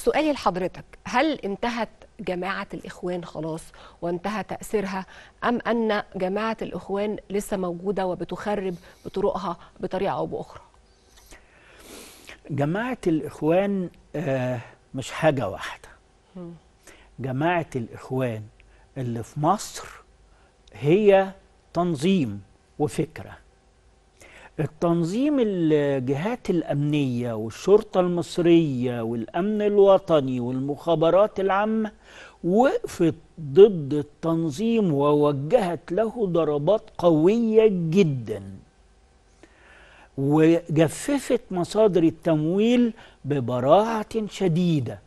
سؤالي لحضرتك هل انتهت جماعة الإخوان خلاص وانتهى تأثيرها أم أن جماعة الإخوان لسه موجودة وبتخرب بطرقها بطريقة أو بأخرى جماعة الإخوان آه، مش حاجة واحدة جماعة الإخوان اللي في مصر هي تنظيم وفكره التنظيم الجهات الأمنية والشرطة المصرية والأمن الوطني والمخابرات العامة وقفت ضد التنظيم ووجهت له ضربات قوية جدا وجففت مصادر التمويل ببراعة شديدة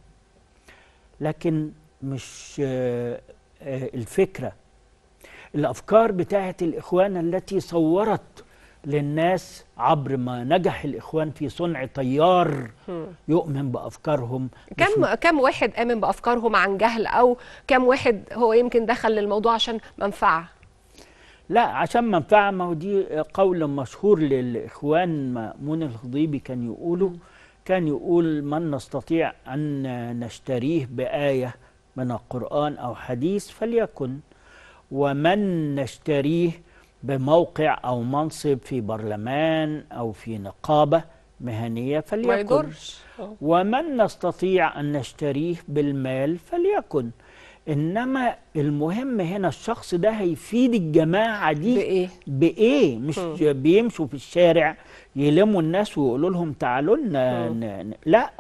لكن مش آه، آه، الفكرة الأفكار بتاعت الإخوان التي صورت للناس عبر ما نجح الإخوان في صنع تيار يؤمن بأفكارهم كم كم واحد آمن بأفكارهم عن جهل أو كم واحد هو يمكن دخل للموضوع عشان منفعة لا عشان منفعة ما هو دي قول مشهور للإخوان مأمون الخضيبي كان يقوله كان يقول من نستطيع أن نشتريه بآية من القرآن أو حديث فليكن ومن نشتريه بموقع أو منصب في برلمان أو في نقابة مهنية فليكن ومن نستطيع أن نشتريه بالمال فليكن انما المهم هنا الشخص ده هيفيد الجماعه دي بايه بايه مش م. بيمشوا في الشارع يلموا الناس ويقولوا لهم تعالوا لنا لا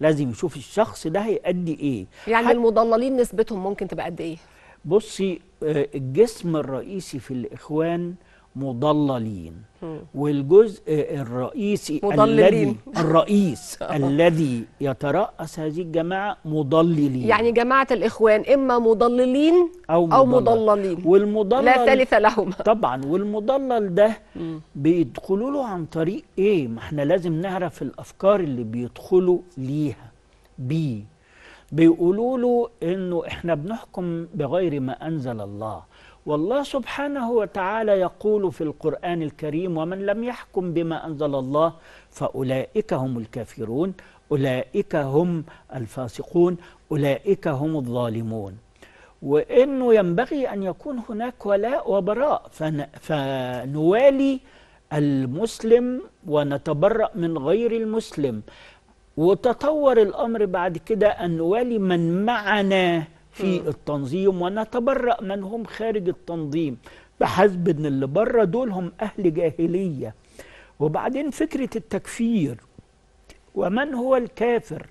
لازم يشوف الشخص ده هيأدي ايه يعني المضللين نسبتهم ممكن تبقى قد ايه بصي آه، الجسم الرئيسي في الإخوان مضللين والجزء آه، الرئيسي مضللين. الذي الرئيس آه. الذي يترأس هذه الجماعة مضللين يعني جماعة الإخوان إما مضللين أو, أو مضللين والمضلل لا ثالث لهما طبعا والمضلل ده بيدخلوا له عن طريق إيه ما احنا لازم نعرف الأفكار اللي بيدخلوا ليها بيه بيقولوا له انه احنا بنحكم بغير ما انزل الله والله سبحانه وتعالى يقول في القرآن الكريم ومن لم يحكم بما أنزل الله فأولئك هم الكافرون أولئك هم الفاسقون أولئك هم الظالمون وأنه ينبغي أن يكون هناك ولاء وبراء فنوالي المسلم ونتبرأ من غير المسلم وتطور الأمر بعد كده أن نوالي من معنا في م. التنظيم ونتبرأ من هم خارج التنظيم بحسب أن اللي بره دول هم أهل جاهلية وبعدين فكرة التكفير ومن هو الكافر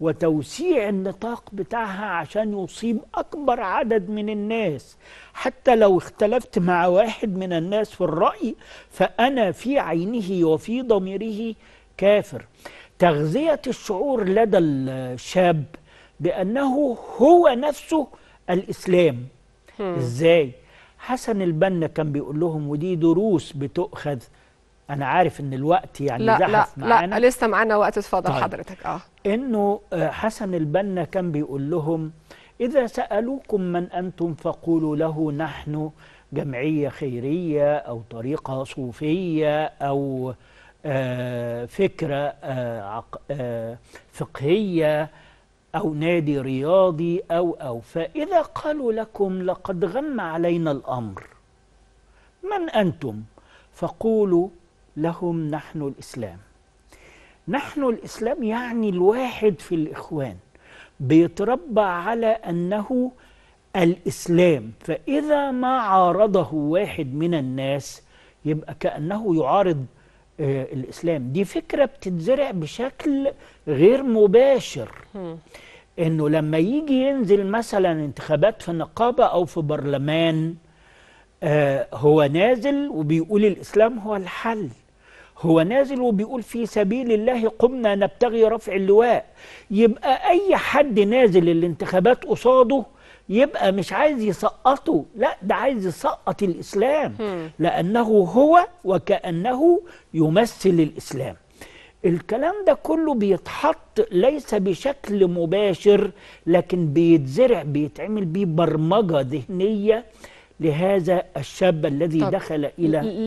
وتوسيع النطاق بتاعها عشان يصيب أكبر عدد من الناس حتى لو اختلفت مع واحد من الناس في الرأي فأنا في عينه وفي ضميره كافر تغذية الشعور لدى الشاب بأنه هو نفسه الإسلام هم. إزاي؟ حسن البنا كان بيقول لهم ودي دروس بتؤخذ أنا عارف إن الوقت يعني لا زحف لا معانا لا لسه معانا وقت اتفضل طيب. حضرتك أه إنه آه، حسن البنا كان بيقول لهم إذا سألوكم من أنتم فقولوا له نحن جمعية خيرية أو طريقة صوفية أو آه، فكرة آه، آه، فقهية أو نادي رياضي أو أو فإذا قالوا لكم لقد غم علينا الأمر من أنتم فقولوا لهم نحن الإسلام نحن الإسلام يعني الواحد في الإخوان بيتربى على أنه الإسلام فإذا ما عارضه واحد من الناس يبقى كأنه يعارض آه، الإسلام دي فكرة بتتزرع بشكل غير مباشر إنه لما يجي ينزل مثلا انتخابات في نقابة أو في برلمان آه، هو نازل وبيقول الإسلام هو الحل هو نازل وبيقول في سبيل الله قمنا نبتغي رفع اللواء يبقى أي حد نازل الانتخابات قصاده يبقى مش عايز يسقطه لا ده عايز يسقط الإسلام لأنه هو وكأنه يمثل الإسلام الكلام ده كله بيتحط ليس بشكل مباشر لكن بيتزرع بيتعمل بيه برمجة ذهنية لهذا الشاب الذي دخل إلى